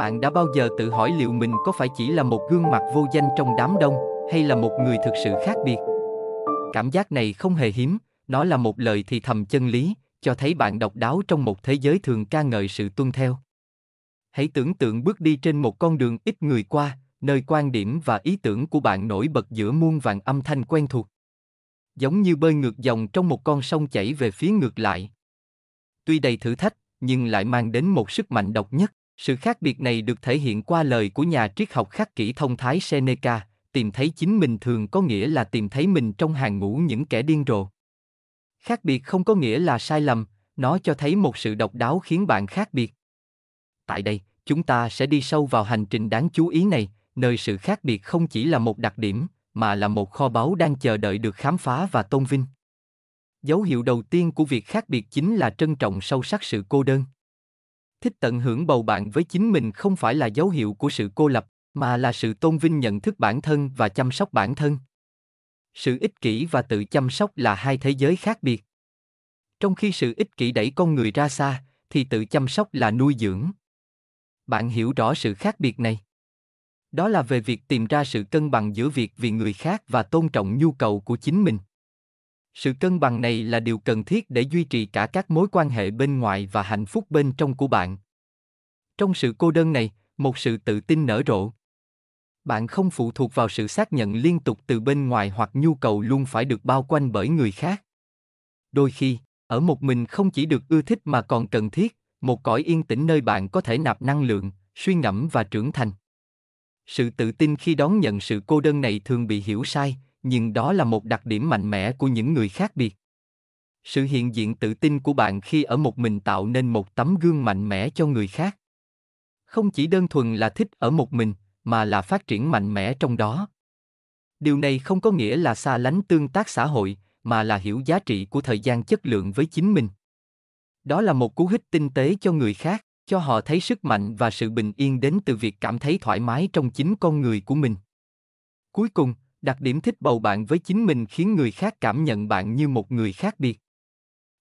bạn đã bao giờ tự hỏi liệu mình có phải chỉ là một gương mặt vô danh trong đám đông hay là một người thực sự khác biệt cảm giác này không hề hiếm nó là một lời thì thầm chân lý cho thấy bạn độc đáo trong một thế giới thường ca ngợi sự tuân theo hãy tưởng tượng bước đi trên một con đường ít người qua nơi quan điểm và ý tưởng của bạn nổi bật giữa muôn vàn âm thanh quen thuộc giống như bơi ngược dòng trong một con sông chảy về phía ngược lại tuy đầy thử thách nhưng lại mang đến một sức mạnh độc nhất sự khác biệt này được thể hiện qua lời của nhà triết học khắc kỷ thông thái Seneca, tìm thấy chính mình thường có nghĩa là tìm thấy mình trong hàng ngũ những kẻ điên rồ. Khác biệt không có nghĩa là sai lầm, nó cho thấy một sự độc đáo khiến bạn khác biệt. Tại đây, chúng ta sẽ đi sâu vào hành trình đáng chú ý này, nơi sự khác biệt không chỉ là một đặc điểm, mà là một kho báu đang chờ đợi được khám phá và tôn vinh. Dấu hiệu đầu tiên của việc khác biệt chính là trân trọng sâu sắc sự cô đơn thích tận hưởng bầu bạn với chính mình không phải là dấu hiệu của sự cô lập mà là sự tôn vinh nhận thức bản thân và chăm sóc bản thân sự ích kỷ và tự chăm sóc là hai thế giới khác biệt trong khi sự ích kỷ đẩy con người ra xa thì tự chăm sóc là nuôi dưỡng bạn hiểu rõ sự khác biệt này đó là về việc tìm ra sự cân bằng giữa việc vì người khác và tôn trọng nhu cầu của chính mình sự cân bằng này là điều cần thiết để duy trì cả các mối quan hệ bên ngoài và hạnh phúc bên trong của bạn trong sự cô đơn này một sự tự tin nở rộ bạn không phụ thuộc vào sự xác nhận liên tục từ bên ngoài hoặc nhu cầu luôn phải được bao quanh bởi người khác đôi khi ở một mình không chỉ được ưa thích mà còn cần thiết một cõi yên tĩnh nơi bạn có thể nạp năng lượng suy ngẫm và trưởng thành sự tự tin khi đón nhận sự cô đơn này thường bị hiểu sai nhưng đó là một đặc điểm mạnh mẽ của những người khác biệt sự hiện diện tự tin của bạn khi ở một mình tạo nên một tấm gương mạnh mẽ cho người khác không chỉ đơn thuần là thích ở một mình mà là phát triển mạnh mẽ trong đó điều này không có nghĩa là xa lánh tương tác xã hội mà là hiểu giá trị của thời gian chất lượng với chính mình đó là một cú hích tinh tế cho người khác cho họ thấy sức mạnh và sự bình yên đến từ việc cảm thấy thoải mái trong chính con người của mình cuối cùng đặc điểm thích bầu bạn với chính mình khiến người khác cảm nhận bạn như một người khác biệt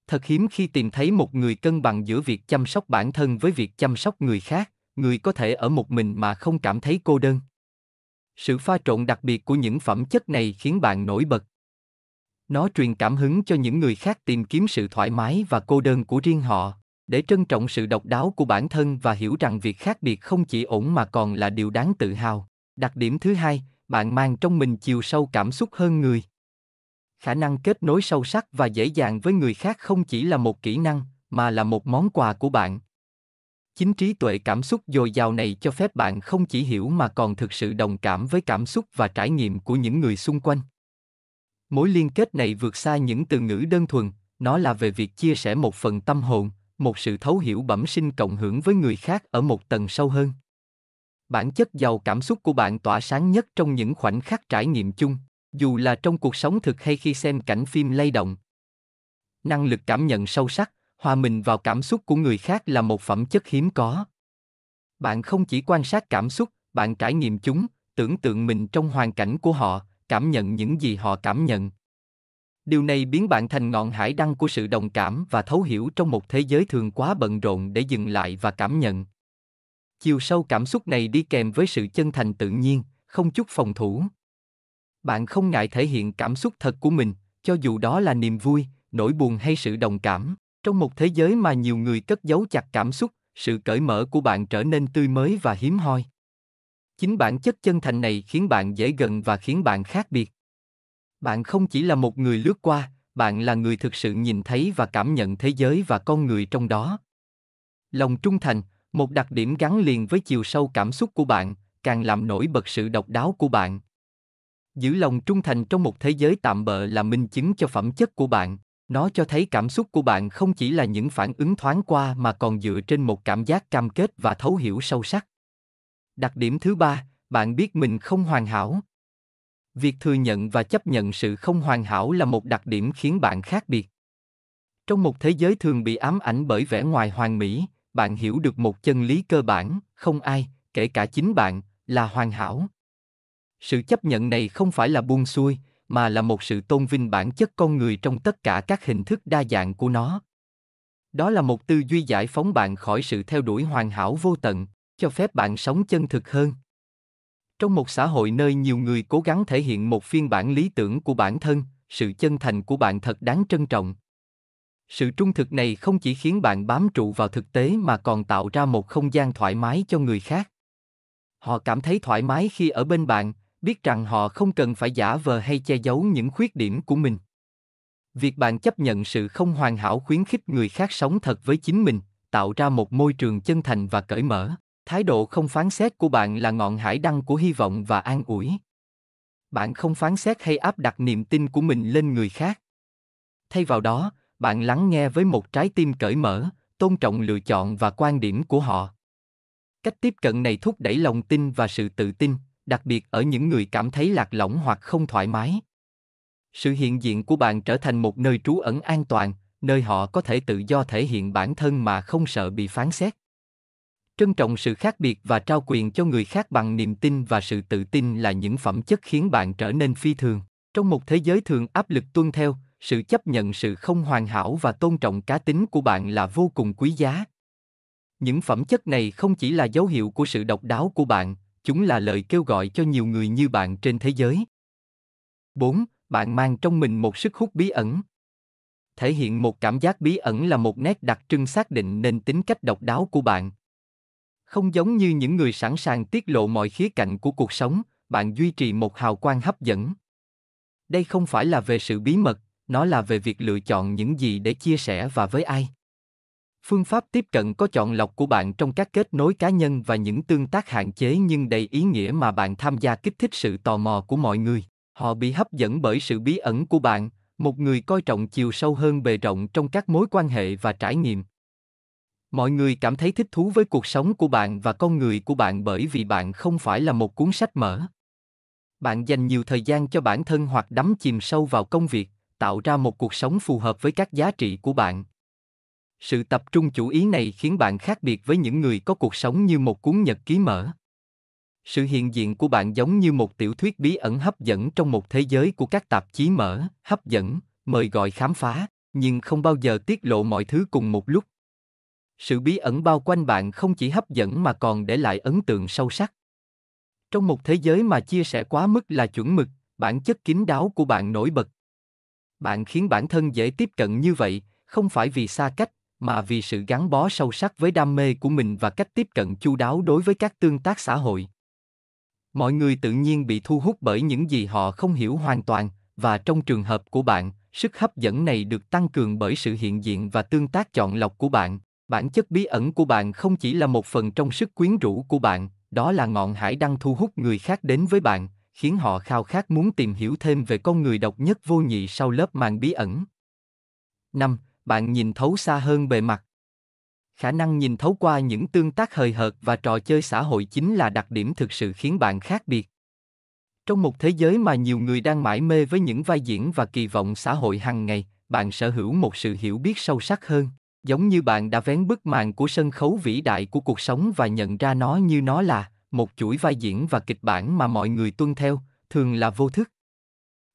thật hiếm khi tìm thấy một người cân bằng giữa việc chăm sóc bản thân với việc chăm sóc người khác người có thể ở một mình mà không cảm thấy cô đơn sự pha trộn đặc biệt của những phẩm chất này khiến bạn nổi bật nó truyền cảm hứng cho những người khác tìm kiếm sự thoải mái và cô đơn của riêng họ để trân trọng sự độc đáo của bản thân và hiểu rằng việc khác biệt không chỉ ổn mà còn là điều đáng tự hào đặc điểm thứ hai bạn mang trong mình chiều sâu cảm xúc hơn người khả năng kết nối sâu sắc và dễ dàng với người khác không chỉ là một kỹ năng mà là một món quà của bạn chính trí tuệ cảm xúc dồi dào này cho phép bạn không chỉ hiểu mà còn thực sự đồng cảm với cảm xúc và trải nghiệm của những người xung quanh mối liên kết này vượt xa những từ ngữ đơn thuần nó là về việc chia sẻ một phần tâm hồn một sự thấu hiểu bẩm sinh cộng hưởng với người khác ở một tầng sâu hơn bản chất giàu cảm xúc của bạn tỏa sáng nhất trong những khoảnh khắc trải nghiệm chung dù là trong cuộc sống thực hay khi xem cảnh phim lay động năng lực cảm nhận sâu sắc hòa mình vào cảm xúc của người khác là một phẩm chất hiếm có bạn không chỉ quan sát cảm xúc bạn trải nghiệm chúng tưởng tượng mình trong hoàn cảnh của họ cảm nhận những gì họ cảm nhận điều này biến bạn thành ngọn hải đăng của sự đồng cảm và thấu hiểu trong một thế giới thường quá bận rộn để dừng lại và cảm nhận chiều sâu cảm xúc này đi kèm với sự chân thành tự nhiên không chút phòng thủ bạn không ngại thể hiện cảm xúc thật của mình cho dù đó là niềm vui nỗi buồn hay sự đồng cảm trong một thế giới mà nhiều người cất giấu chặt cảm xúc sự cởi mở của bạn trở nên tươi mới và hiếm hoi chính bản chất chân thành này khiến bạn dễ gần và khiến bạn khác biệt bạn không chỉ là một người lướt qua bạn là người thực sự nhìn thấy và cảm nhận thế giới và con người trong đó lòng trung thành một đặc điểm gắn liền với chiều sâu cảm xúc của bạn càng làm nổi bật sự độc đáo của bạn giữ lòng trung thành trong một thế giới tạm bợ là minh chứng cho phẩm chất của bạn nó cho thấy cảm xúc của bạn không chỉ là những phản ứng thoáng qua mà còn dựa trên một cảm giác cam kết và thấu hiểu sâu sắc đặc điểm thứ ba bạn biết mình không hoàn hảo việc thừa nhận và chấp nhận sự không hoàn hảo là một đặc điểm khiến bạn khác biệt trong một thế giới thường bị ám ảnh bởi vẻ ngoài hoàn mỹ bạn hiểu được một chân lý cơ bản không ai kể cả chính bạn là hoàn hảo sự chấp nhận này không phải là buông xuôi mà là một sự tôn vinh bản chất con người trong tất cả các hình thức đa dạng của nó đó là một tư duy giải phóng bạn khỏi sự theo đuổi hoàn hảo vô tận cho phép bạn sống chân thực hơn trong một xã hội nơi nhiều người cố gắng thể hiện một phiên bản lý tưởng của bản thân sự chân thành của bạn thật đáng trân trọng sự trung thực này không chỉ khiến bạn bám trụ vào thực tế mà còn tạo ra một không gian thoải mái cho người khác họ cảm thấy thoải mái khi ở bên bạn biết rằng họ không cần phải giả vờ hay che giấu những khuyết điểm của mình việc bạn chấp nhận sự không hoàn hảo khuyến khích người khác sống thật với chính mình tạo ra một môi trường chân thành và cởi mở thái độ không phán xét của bạn là ngọn hải đăng của hy vọng và an ủi bạn không phán xét hay áp đặt niềm tin của mình lên người khác thay vào đó bạn lắng nghe với một trái tim cởi mở, tôn trọng lựa chọn và quan điểm của họ. Cách tiếp cận này thúc đẩy lòng tin và sự tự tin, đặc biệt ở những người cảm thấy lạc lõng hoặc không thoải mái. Sự hiện diện của bạn trở thành một nơi trú ẩn an toàn, nơi họ có thể tự do thể hiện bản thân mà không sợ bị phán xét. Trân trọng sự khác biệt và trao quyền cho người khác bằng niềm tin và sự tự tin là những phẩm chất khiến bạn trở nên phi thường. Trong một thế giới thường áp lực tuân theo, sự chấp nhận sự không hoàn hảo và tôn trọng cá tính của bạn là vô cùng quý giá những phẩm chất này không chỉ là dấu hiệu của sự độc đáo của bạn chúng là lời kêu gọi cho nhiều người như bạn trên thế giới 4. Bạn mang trong mình một sức hút bí ẩn thể hiện một cảm giác bí ẩn là một nét đặc trưng xác định nên tính cách độc đáo của bạn không giống như những người sẵn sàng tiết lộ mọi khía cạnh của cuộc sống bạn duy trì một hào quang hấp dẫn đây không phải là về sự bí mật nó là về việc lựa chọn những gì để chia sẻ và với ai phương pháp tiếp cận có chọn lọc của bạn trong các kết nối cá nhân và những tương tác hạn chế nhưng đầy ý nghĩa mà bạn tham gia kích thích sự tò mò của mọi người họ bị hấp dẫn bởi sự bí ẩn của bạn một người coi trọng chiều sâu hơn bề rộng trong các mối quan hệ và trải nghiệm mọi người cảm thấy thích thú với cuộc sống của bạn và con người của bạn bởi vì bạn không phải là một cuốn sách mở bạn dành nhiều thời gian cho bản thân hoặc đắm chìm sâu vào công việc tạo ra một cuộc sống phù hợp với các giá trị của bạn sự tập trung chủ ý này khiến bạn khác biệt với những người có cuộc sống như một cuốn nhật ký mở sự hiện diện của bạn giống như một tiểu thuyết bí ẩn hấp dẫn trong một thế giới của các tạp chí mở hấp dẫn mời gọi khám phá nhưng không bao giờ tiết lộ mọi thứ cùng một lúc sự bí ẩn bao quanh bạn không chỉ hấp dẫn mà còn để lại ấn tượng sâu sắc trong một thế giới mà chia sẻ quá mức là chuẩn mực bản chất kín đáo của bạn nổi bật bạn khiến bản thân dễ tiếp cận như vậy không phải vì xa cách mà vì sự gắn bó sâu sắc với đam mê của mình và cách tiếp cận chu đáo đối với các tương tác xã hội mọi người tự nhiên bị thu hút bởi những gì họ không hiểu hoàn toàn và trong trường hợp của bạn sức hấp dẫn này được tăng cường bởi sự hiện diện và tương tác chọn lọc của bạn bản chất bí ẩn của bạn không chỉ là một phần trong sức quyến rũ của bạn đó là ngọn hải đăng thu hút người khác đến với bạn khiến họ khao khát muốn tìm hiểu thêm về con người độc nhất vô nhị sau lớp màn bí ẩn. 5. Bạn nhìn thấu xa hơn bề mặt. Khả năng nhìn thấu qua những tương tác hời hợt và trò chơi xã hội chính là đặc điểm thực sự khiến bạn khác biệt. Trong một thế giới mà nhiều người đang mãi mê với những vai diễn và kỳ vọng xã hội hàng ngày, bạn sở hữu một sự hiểu biết sâu sắc hơn, giống như bạn đã vén bức màn của sân khấu vĩ đại của cuộc sống và nhận ra nó như nó là, một chuỗi vai diễn và kịch bản mà mọi người tuân theo thường là vô thức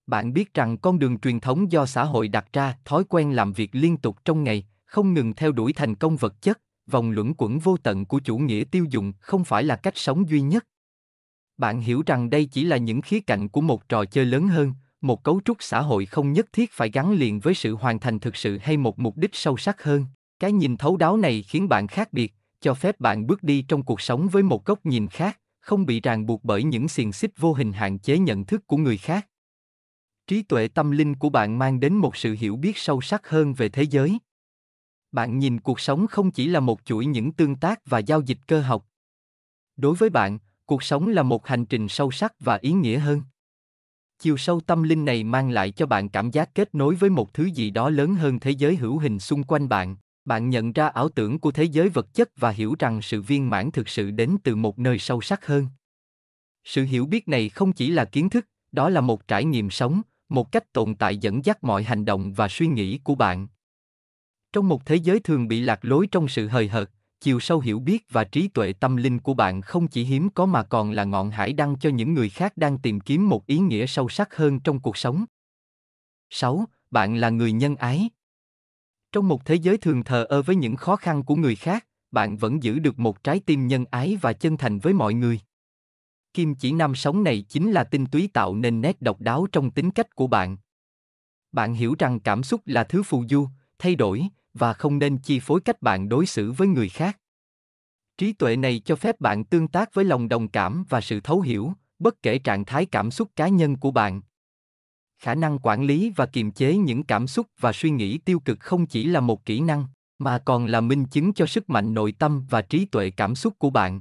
bạn biết rằng con đường truyền thống do xã hội đặt ra thói quen làm việc liên tục trong ngày không ngừng theo đuổi thành công vật chất vòng luẩn quẩn vô tận của chủ nghĩa tiêu dùng không phải là cách sống duy nhất bạn hiểu rằng đây chỉ là những khía cạnh của một trò chơi lớn hơn một cấu trúc xã hội không nhất thiết phải gắn liền với sự hoàn thành thực sự hay một mục đích sâu sắc hơn cái nhìn thấu đáo này khiến bạn khác biệt cho phép bạn bước đi trong cuộc sống với một góc nhìn khác, không bị ràng buộc bởi những xiềng xích vô hình hạn chế nhận thức của người khác. Trí tuệ tâm linh của bạn mang đến một sự hiểu biết sâu sắc hơn về thế giới. Bạn nhìn cuộc sống không chỉ là một chuỗi những tương tác và giao dịch cơ học. Đối với bạn, cuộc sống là một hành trình sâu sắc và ý nghĩa hơn. Chiều sâu tâm linh này mang lại cho bạn cảm giác kết nối với một thứ gì đó lớn hơn thế giới hữu hình xung quanh bạn bạn nhận ra ảo tưởng của thế giới vật chất và hiểu rằng sự viên mãn thực sự đến từ một nơi sâu sắc hơn sự hiểu biết này không chỉ là kiến thức đó là một trải nghiệm sống một cách tồn tại dẫn dắt mọi hành động và suy nghĩ của bạn trong một thế giới thường bị lạc lối trong sự hời hợt chiều sâu hiểu biết và trí tuệ tâm linh của bạn không chỉ hiếm có mà còn là ngọn hải đăng cho những người khác đang tìm kiếm một ý nghĩa sâu sắc hơn trong cuộc sống. 6. Bạn là người nhân ái trong một thế giới thường thờ ơ với những khó khăn của người khác bạn vẫn giữ được một trái tim nhân ái và chân thành với mọi người kim chỉ nam sống này chính là tinh túy tạo nên nét độc đáo trong tính cách của bạn bạn hiểu rằng cảm xúc là thứ phù du thay đổi và không nên chi phối cách bạn đối xử với người khác trí tuệ này cho phép bạn tương tác với lòng đồng cảm và sự thấu hiểu bất kể trạng thái cảm xúc cá nhân của bạn khả năng quản lý và kiềm chế những cảm xúc và suy nghĩ tiêu cực không chỉ là một kỹ năng mà còn là minh chứng cho sức mạnh nội tâm và trí tuệ cảm xúc của bạn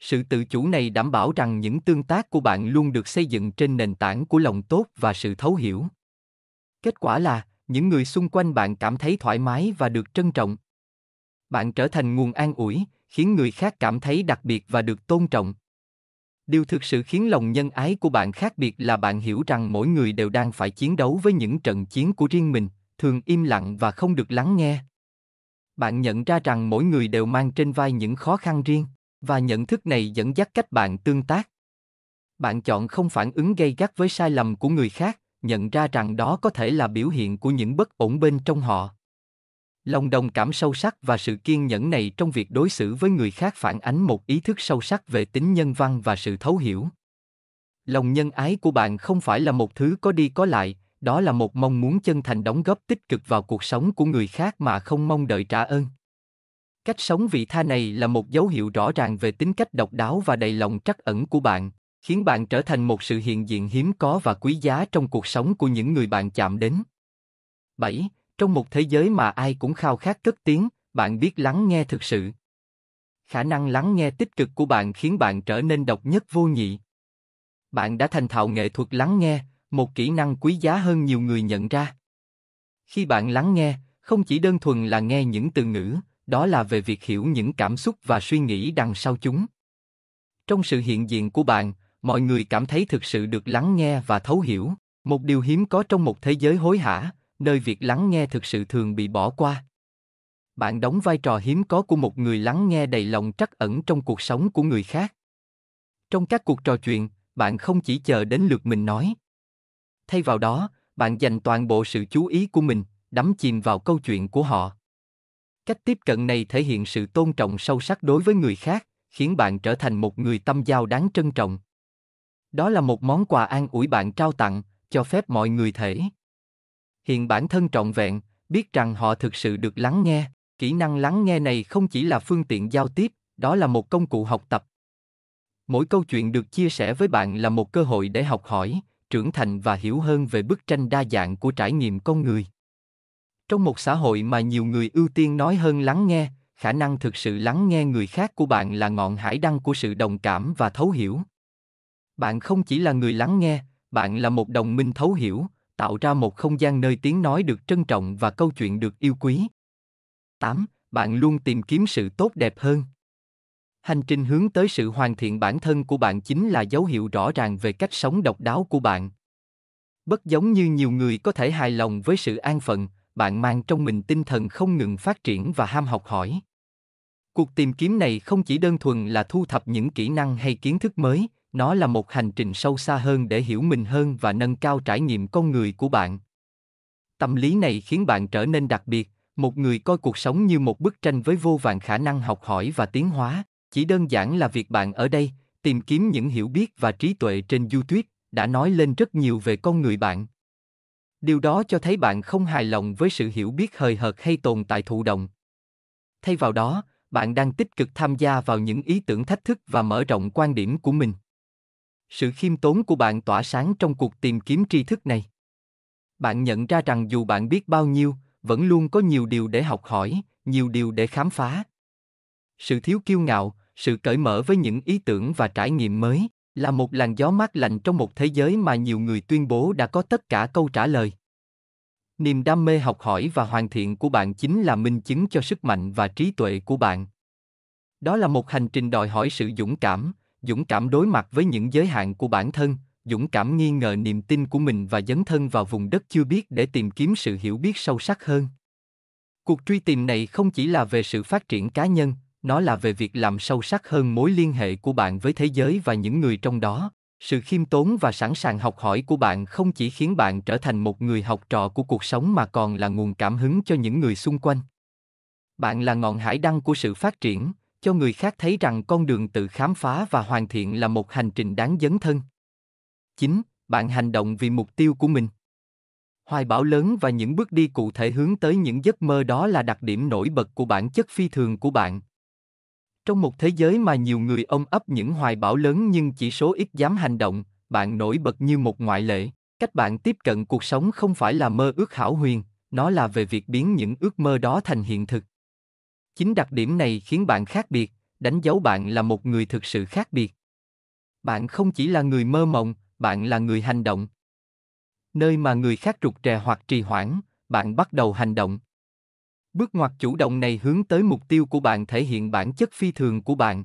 sự tự chủ này đảm bảo rằng những tương tác của bạn luôn được xây dựng trên nền tảng của lòng tốt và sự thấu hiểu kết quả là những người xung quanh bạn cảm thấy thoải mái và được trân trọng bạn trở thành nguồn an ủi khiến người khác cảm thấy đặc biệt và được tôn trọng điều thực sự khiến lòng nhân ái của bạn khác biệt là bạn hiểu rằng mỗi người đều đang phải chiến đấu với những trận chiến của riêng mình thường im lặng và không được lắng nghe bạn nhận ra rằng mỗi người đều mang trên vai những khó khăn riêng và nhận thức này dẫn dắt cách bạn tương tác bạn chọn không phản ứng gây gắt với sai lầm của người khác nhận ra rằng đó có thể là biểu hiện của những bất ổn bên trong họ lòng đồng cảm sâu sắc và sự kiên nhẫn này trong việc đối xử với người khác phản ánh một ý thức sâu sắc về tính nhân văn và sự thấu hiểu lòng nhân ái của bạn không phải là một thứ có đi có lại đó là một mong muốn chân thành đóng góp tích cực vào cuộc sống của người khác mà không mong đợi trả ơn cách sống vị tha này là một dấu hiệu rõ ràng về tính cách độc đáo và đầy lòng trắc ẩn của bạn khiến bạn trở thành một sự hiện diện hiếm có và quý giá trong cuộc sống của những người bạn chạm đến 7 trong một thế giới mà ai cũng khao khát cất tiếng, bạn biết lắng nghe thực sự. Khả năng lắng nghe tích cực của bạn khiến bạn trở nên độc nhất vô nhị. Bạn đã thành thạo nghệ thuật lắng nghe, một kỹ năng quý giá hơn nhiều người nhận ra. Khi bạn lắng nghe, không chỉ đơn thuần là nghe những từ ngữ, đó là về việc hiểu những cảm xúc và suy nghĩ đằng sau chúng. Trong sự hiện diện của bạn, mọi người cảm thấy thực sự được lắng nghe và thấu hiểu, một điều hiếm có trong một thế giới hối hả, nơi việc lắng nghe thực sự thường bị bỏ qua bạn đóng vai trò hiếm có của một người lắng nghe đầy lòng trắc ẩn trong cuộc sống của người khác trong các cuộc trò chuyện bạn không chỉ chờ đến lượt mình nói thay vào đó bạn dành toàn bộ sự chú ý của mình đắm chìm vào câu chuyện của họ cách tiếp cận này thể hiện sự tôn trọng sâu sắc đối với người khác khiến bạn trở thành một người tâm giao đáng trân trọng đó là một món quà an ủi bạn trao tặng cho phép mọi người thể hiện bản thân trọn vẹn, biết rằng họ thực sự được lắng nghe. Kỹ năng lắng nghe này không chỉ là phương tiện giao tiếp, đó là một công cụ học tập. Mỗi câu chuyện được chia sẻ với bạn là một cơ hội để học hỏi, trưởng thành và hiểu hơn về bức tranh đa dạng của trải nghiệm con người. Trong một xã hội mà nhiều người ưu tiên nói hơn lắng nghe, khả năng thực sự lắng nghe người khác của bạn là ngọn hải đăng của sự đồng cảm và thấu hiểu. Bạn không chỉ là người lắng nghe, bạn là một đồng minh thấu hiểu, tạo ra một không gian nơi tiếng nói được trân trọng và câu chuyện được yêu quý. 8. Bạn luôn tìm kiếm sự tốt đẹp hơn. Hành trình hướng tới sự hoàn thiện bản thân của bạn chính là dấu hiệu rõ ràng về cách sống độc đáo của bạn. Bất giống như nhiều người có thể hài lòng với sự an phận, bạn mang trong mình tinh thần không ngừng phát triển và ham học hỏi. Cuộc tìm kiếm này không chỉ đơn thuần là thu thập những kỹ năng hay kiến thức mới, nó là một hành trình sâu xa hơn để hiểu mình hơn và nâng cao trải nghiệm con người của bạn tâm lý này khiến bạn trở nên đặc biệt một người coi cuộc sống như một bức tranh với vô vàn khả năng học hỏi và tiến hóa chỉ đơn giản là việc bạn ở đây tìm kiếm những hiểu biết và trí tuệ trên YouTube đã nói lên rất nhiều về con người bạn điều đó cho thấy bạn không hài lòng với sự hiểu biết hời hợt hay tồn tại thụ động thay vào đó bạn đang tích cực tham gia vào những ý tưởng thách thức và mở rộng quan điểm của mình sự khiêm tốn của bạn tỏa sáng trong cuộc tìm kiếm tri thức này bạn nhận ra rằng dù bạn biết bao nhiêu vẫn luôn có nhiều điều để học hỏi nhiều điều để khám phá sự thiếu kiêu ngạo sự cởi mở với những ý tưởng và trải nghiệm mới là một làn gió mát lạnh trong một thế giới mà nhiều người tuyên bố đã có tất cả câu trả lời niềm đam mê học hỏi và hoàn thiện của bạn chính là minh chứng cho sức mạnh và trí tuệ của bạn đó là một hành trình đòi hỏi sự dũng cảm dũng cảm đối mặt với những giới hạn của bản thân dũng cảm nghi ngờ niềm tin của mình và dấn thân vào vùng đất chưa biết để tìm kiếm sự hiểu biết sâu sắc hơn cuộc truy tìm này không chỉ là về sự phát triển cá nhân nó là về việc làm sâu sắc hơn mối liên hệ của bạn với thế giới và những người trong đó sự khiêm tốn và sẵn sàng học hỏi của bạn không chỉ khiến bạn trở thành một người học trò của cuộc sống mà còn là nguồn cảm hứng cho những người xung quanh bạn là ngọn hải đăng của sự phát triển cho người khác thấy rằng con đường tự khám phá và hoàn thiện là một hành trình đáng dấn thân. 9. Bạn hành động vì mục tiêu của mình. Hoài bão lớn và những bước đi cụ thể hướng tới những giấc mơ đó là đặc điểm nổi bật của bản chất phi thường của bạn. Trong một thế giới mà nhiều người ôm ấp những hoài bão lớn nhưng chỉ số ít dám hành động, bạn nổi bật như một ngoại lệ. Cách bạn tiếp cận cuộc sống không phải là mơ ước hảo huyền, nó là về việc biến những ước mơ đó thành hiện thực. Chính đặc điểm này khiến bạn khác biệt, đánh dấu bạn là một người thực sự khác biệt. Bạn không chỉ là người mơ mộng, bạn là người hành động. Nơi mà người khác rụt rè hoặc trì hoãn, bạn bắt đầu hành động. Bước ngoặt chủ động này hướng tới mục tiêu của bạn thể hiện bản chất phi thường của bạn.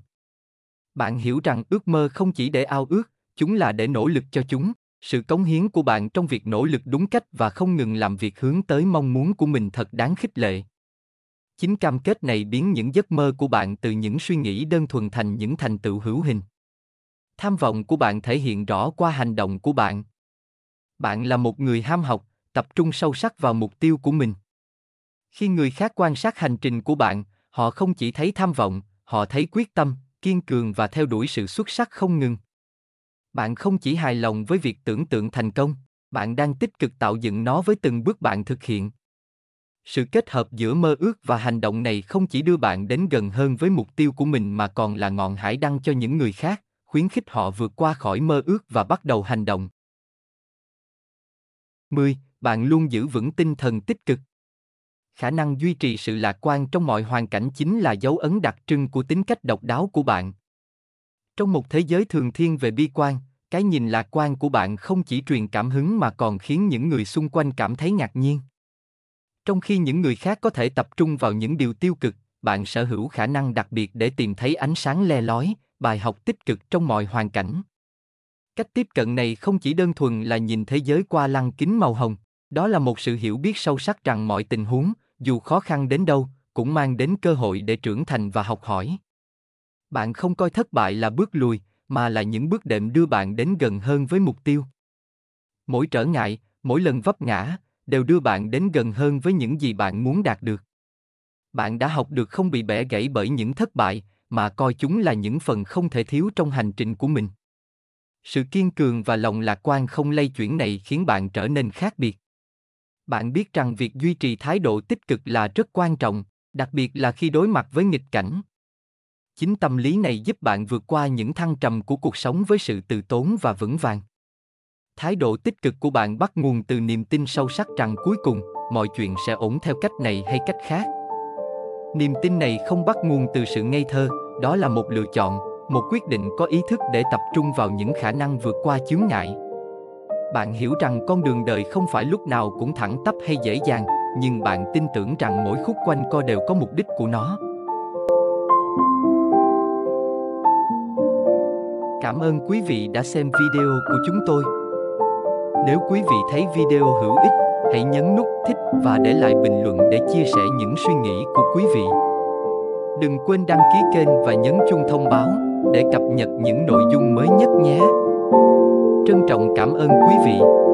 Bạn hiểu rằng ước mơ không chỉ để ao ước, chúng là để nỗ lực cho chúng. Sự cống hiến của bạn trong việc nỗ lực đúng cách và không ngừng làm việc hướng tới mong muốn của mình thật đáng khích lệ. Chính cam kết này biến những giấc mơ của bạn từ những suy nghĩ đơn thuần thành những thành tựu hữu hình. Tham vọng của bạn thể hiện rõ qua hành động của bạn. Bạn là một người ham học, tập trung sâu sắc vào mục tiêu của mình. Khi người khác quan sát hành trình của bạn, họ không chỉ thấy tham vọng, họ thấy quyết tâm, kiên cường và theo đuổi sự xuất sắc không ngừng. Bạn không chỉ hài lòng với việc tưởng tượng thành công, bạn đang tích cực tạo dựng nó với từng bước bạn thực hiện sự kết hợp giữa mơ ước và hành động này không chỉ đưa bạn đến gần hơn với mục tiêu của mình mà còn là ngọn hải đăng cho những người khác khuyến khích họ vượt qua khỏi mơ ước và bắt đầu hành động 10. Bạn luôn giữ vững tinh thần tích cực khả năng duy trì sự lạc quan trong mọi hoàn cảnh chính là dấu ấn đặc trưng của tính cách độc đáo của bạn trong một thế giới thường thiên về bi quan cái nhìn lạc quan của bạn không chỉ truyền cảm hứng mà còn khiến những người xung quanh cảm thấy ngạc nhiên trong khi những người khác có thể tập trung vào những điều tiêu cực bạn sở hữu khả năng đặc biệt để tìm thấy ánh sáng le lói bài học tích cực trong mọi hoàn cảnh cách tiếp cận này không chỉ đơn thuần là nhìn thế giới qua lăng kính màu hồng đó là một sự hiểu biết sâu sắc rằng mọi tình huống dù khó khăn đến đâu cũng mang đến cơ hội để trưởng thành và học hỏi bạn không coi thất bại là bước lùi mà là những bước đệm đưa bạn đến gần hơn với mục tiêu mỗi trở ngại mỗi lần vấp ngã đều đưa bạn đến gần hơn với những gì bạn muốn đạt được bạn đã học được không bị bẻ gãy bởi những thất bại mà coi chúng là những phần không thể thiếu trong hành trình của mình sự kiên cường và lòng lạc quan không lay chuyển này khiến bạn trở nên khác biệt bạn biết rằng việc duy trì thái độ tích cực là rất quan trọng đặc biệt là khi đối mặt với nghịch cảnh chính tâm lý này giúp bạn vượt qua những thăng trầm của cuộc sống với sự từ tốn và vững vàng thái độ tích cực của bạn bắt nguồn từ niềm tin sâu sắc rằng cuối cùng mọi chuyện sẽ ổn theo cách này hay cách khác niềm tin này không bắt nguồn từ sự ngây thơ đó là một lựa chọn một quyết định có ý thức để tập trung vào những khả năng vượt qua chướng ngại bạn hiểu rằng con đường đời không phải lúc nào cũng thẳng tắp hay dễ dàng nhưng bạn tin tưởng rằng mỗi khúc quanh co đều có mục đích của nó cảm ơn quý vị đã xem video của chúng tôi nếu quý vị thấy video hữu ích, hãy nhấn nút thích và để lại bình luận để chia sẻ những suy nghĩ của quý vị. Đừng quên đăng ký kênh và nhấn chuông thông báo để cập nhật những nội dung mới nhất nhé. Trân trọng cảm ơn quý vị.